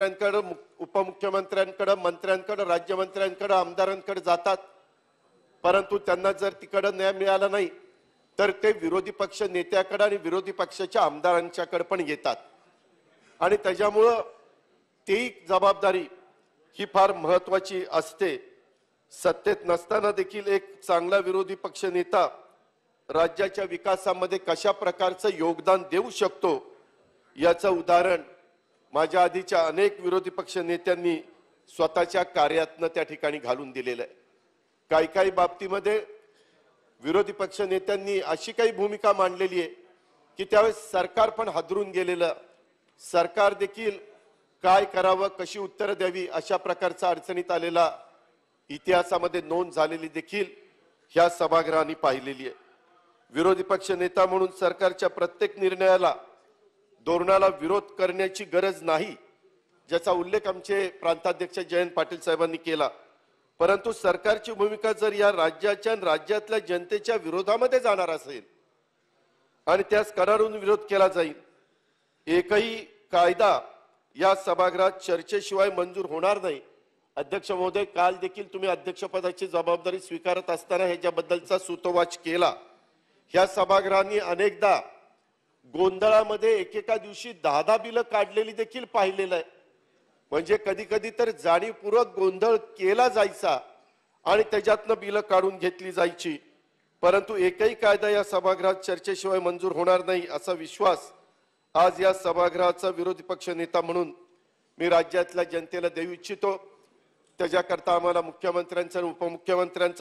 मुख्यमंत्र्यांकडं उपमुख्यमंत्र्यांकडं मंत्र्यांकडं राज्यमंत्र्यांकडं आमदारांकडे जातात परंतु त्यांना जर तिकडं न्याय मिळाला नाही तर ते विरोधी पक्ष नेत्याकडं आणि विरोधी पक्षाच्या आमदारांच्याकडे पण येतात आणि त्याच्यामुळं ती जबाबदारी ही फार महत्वाची असते सत्तेत नसताना देखील एक चांगला विरोधी पक्ष नेता राज्याच्या विकासामध्ये कशा प्रकारचं योगदान देऊ शकतो याचं उदाहरण माझ्या आधीच्या अनेक विरोधी पक्ष नेत्यांनी स्वतःच्या कार्यातनं त्या ठिकाणी घालून दिलेलं आहे काही काही बाबतीमध्ये विरोधी पक्ष नेत्यांनी अशी काही भूमिका मांडलेली आहे की त्यावेळेस सरकार पण हादरून गेलेलं सरकार देखील काय करावं कशी उत्तरं द्यावी अशा प्रकारचा अडचणीत आलेला इतिहासामध्ये नोंद झालेली देखील ह्या सभागृहाने पाहिलेली आहे विरोधी पक्ष नेता म्हणून सरकारच्या प्रत्येक निर्णयाला धोरणाला विरोध करण्याची गरज नाही ज्याचा उल्लेख आमचे प्रांताध्यक्ष जयंत पाटील साहेबांनी केला परंतु सरकारची भूमिका जर या राज्याच्या राज्यातल्या जनतेच्या विरोधामध्ये जाणार असेल आणि त्यास करारून विरोध केला जाईल एकही कायदा या सभागृहात चर्चेशिवाय मंजूर होणार नाही अध्यक्ष महोदय काल देखील तुम्ही अध्यक्षपदाची जबाबदारी स्वीकारत असताना ह्याच्याबद्दलचा सूतोवाच केला ह्या सभागृहांनी अनेकदा गोंधळामध्ये एकेका दिवशी दहा दहा बिलं काढलेली देखील पाहिलेलं आहे म्हणजे कधी कधी तर जाणीवपूर्वक गोंधळ केला जायचा आणि त्याच्यातनं बिलं काढून घेतली जायची परंतु एकही कायदा या सभागृहात चर्चेशिवाय मंजूर होणार नाही असा विश्वास आज या सभागृहाचा विरोधी पक्ष नेता म्हणून मी राज्यातल्या जनतेला देऊ इच्छितो त्याच्याकरता आम्हाला मुख्यमंत्र्यांचं आणि उपमुख्यमंत्र्यांचं